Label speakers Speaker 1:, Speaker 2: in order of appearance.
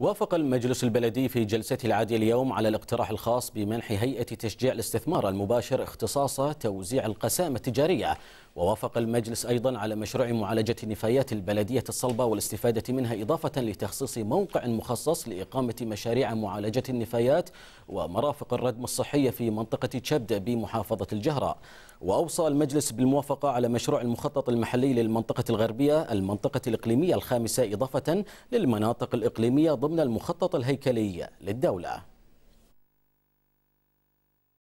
Speaker 1: وافق المجلس البلدي في جلسته العادية اليوم على الاقتراح الخاص بمنح هيئة تشجيع الاستثمار المباشر اختصاص توزيع القسامة التجارية ووافق المجلس أيضا على مشروع معالجة نفايات البلدية الصلبة والاستفادة منها إضافة لتخصيص موقع مخصص لإقامة مشاريع معالجة النفايات ومرافق الردم الصحية في منطقة شبدة بمحافظة الجهراء وأوصى المجلس بالموافقة على مشروع المخطط المحلي للمنطقة الغربية المنطقة الإقليمية الخامسة إضافة للمناطق الإقليمية ضمن المخطط الهيكلي للدولة